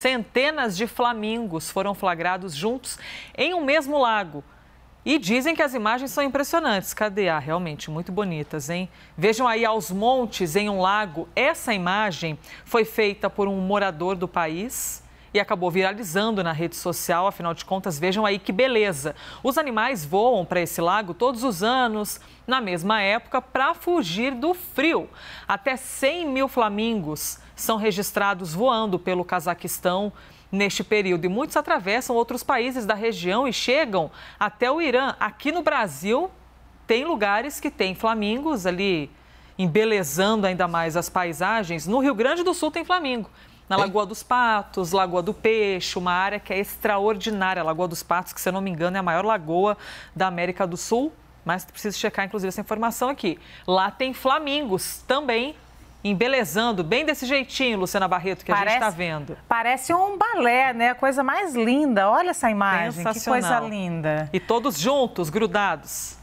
Centenas de flamingos foram flagrados juntos em um mesmo lago. E dizem que as imagens são impressionantes. Cadê? Ah, realmente muito bonitas, hein? Vejam aí aos montes em um lago. Essa imagem foi feita por um morador do país e acabou viralizando na rede social. Afinal de contas, vejam aí que beleza. Os animais voam para esse lago todos os anos, na mesma época, para fugir do frio. Até 100 mil flamingos são registrados voando pelo Cazaquistão neste período. E muitos atravessam outros países da região e chegam até o Irã. Aqui no Brasil, tem lugares que tem flamingos ali. Embelezando ainda mais as paisagens, no Rio Grande do Sul tem flamingo na Lagoa dos Patos, Lagoa do Peixe, uma área que é extraordinária. A Lagoa dos Patos, que se eu não me engano é a maior lagoa da América do Sul, mas preciso checar inclusive essa informação aqui. Lá tem flamingos também embelezando bem desse jeitinho, Luciana Barreto, que parece, a gente está vendo. Parece um balé, né? A coisa mais linda. Olha essa imagem, que coisa linda. E todos juntos, grudados.